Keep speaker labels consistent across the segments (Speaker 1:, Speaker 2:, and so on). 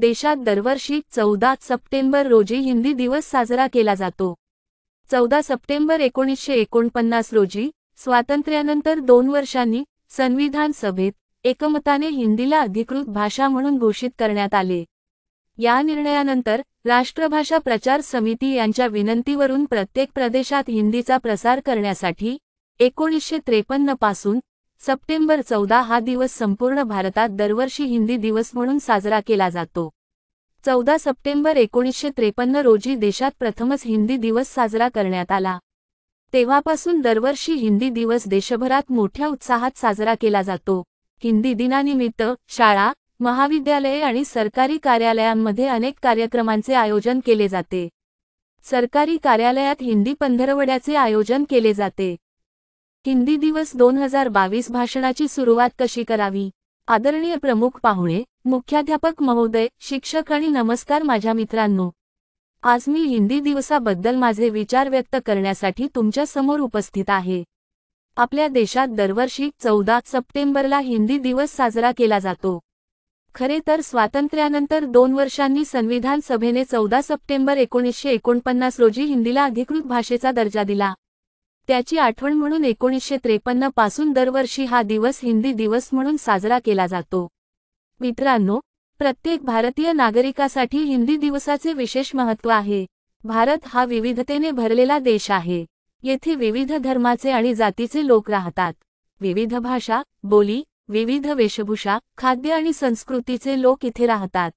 Speaker 1: देशात दरवर्षी चौदा सप्टेंबर रोजी हिंदी दिवस साजरा केला जातो चौदा सप्टेंबर एकोणीसशे एकोणपन्नास रोजी स्वातंत्र्यानंतर दोन वर्षांनी संविधान सभेत एकमताने हिंदीला अधिकृत भाषा म्हणून घोषित करण्यात आले या निर्णयानंतर राष्ट्रभाषा प्रचार समिती यांच्या विनंतीवरून प्रत्येक प्रदेशात हिंदीचा प्रसार करण्यासाठी एकोणीसशे त्रेपन्न पासून सप्टेंबर चौदा हा दिवस संपूर्ण भारतात दरवर्षी हिंदी दिवस म्हणून साजरा केला जातो चौदा सप्टेंबर एकोणीसशे त्रेपन्न रोजी देशात प्रथमच हिंदी दिवस साजरा करण्यात आला तेव्हापासून दरवर्षी हिंदी दिवस देशभरात मोठ्या उत्साहात साजरा केला जातो हिंदी दिनानिमित्त शाळा महाविद्यालये आणि सरकारी कार्यालयांमध्ये अनेक कार्यक्रमांचे आयोजन केले जाते सरकारी कार्यालयात हिंदी पंधरवड्याचे आयोजन केले जाते हिंदी दिवस दोन हजार बावीस भाषणाची सुरुवात कशी करावी आदरणीय प्रमुख पाहुणे मुख्याध्यापक महोदय शिक्षक आणि नमस्कार माझ्या मित्रांनो आज मी हिंदी दिवसाबद्दल माझे विचार व्यक्त करण्यासाठी तुमच्या समोर उपस्थित आहे आपल्या देशात दरवर्षी चौदा सप्टेंबरला हिंदी दिवस साजरा केला जातो खरे तर स्वातंत्र्यानंतर दोन वर्षांनी संविधान सभेने चौदा सप्टेंबर एकोणीसशे एकोणपन्नास रोजी हिंदीला अधिकृत भाषेचा दर्जा दिला त्याची आठवण म्हणून एकोणीसशे त्रेपन्न पासून दरवर्षी हा दिवस हिंदी दिवस म्हणून साजरा केला जातो मित्रांनो प्रत्येक भारतीय नागरिकासाठी हिंदी दिवसाचे विशेष महत्त्व आहे भारत हा विविधतेने भरलेला देश आहे येथे विविध धर्माचे आणि जातीचे लोक राहतात विविध भाषा बोली विविध वेशभूषा खाद्य आणि संस्कृतीचे लोक इथे राहतात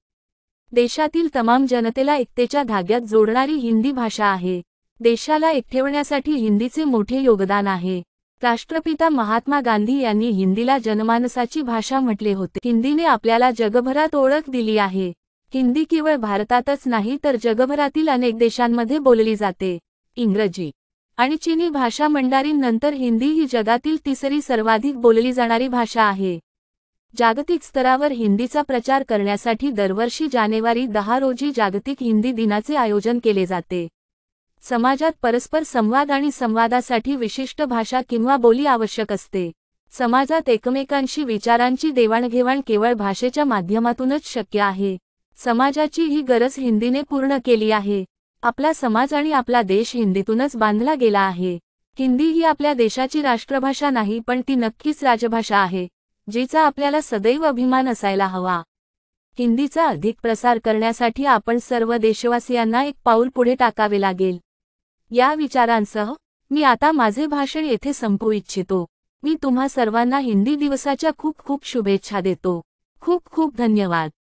Speaker 1: देशातील तमाम जनतेला एकतेच्या धाग्यात जोडणारी हिंदी भाषा आहे देशाला ठेवण्यासाठी हिंदीचे मोठे योगदान आहे राष्ट्रपिता महात्मा गांधी यांनी हिंदीला जनमानसाची भाषा म्हटले होते हिंदीने आपल्याला जगभरात ओळख दिली आहे हिंदी केवळ भारतातच नाही तर जगभरातील अनेक देशांमध्ये बोलली जाते इंग्रजी आणि चीनी भाषा नंतर हिंदी ही जगातील तिसरी सर्वाधिक बोलली जाणारी भाषा आहे जागतिक स्तरावर हिंदीचा प्रचार करण्यासाठी दरवर्षी जानेवारी दहा रोजी जागतिक हिंदी दिनाचे आयोजन केले जाते समाजात परस्पर संवाद आणि संवादासाठी विशिष्ट भाषा किंवा बोली आवश्यक असते समाजात एकमेकांशी विचारांची देवाणघेवाण केवळ भाषेच्या माध्यमातूनच शक्य आहे समाजाची ही गरज हिंदीने पूर्ण केली आहे आपला समाज आणि आपला देश हिंदीतूनच बांधला गेला आहे हिंदी ही आपल्या देशाची राष्ट्रभाषा नाही पण ती नक्कीच राजभाषा आहे जिचा आपल्याला सदैव अभिमान असायला हवा हिंदीचा अधिक प्रसार करण्यासाठी आपण सर्व देशवासियांना एक पाऊल पुढे टाकावे लागेल या विचारांसह मी आता माझे भाषण येथे संपू इच्छितो मी तुम्हा सर्वांना हिंदी दिवसाच्या खूप खूप शुभेच्छा देतो खूप खूप धन्यवाद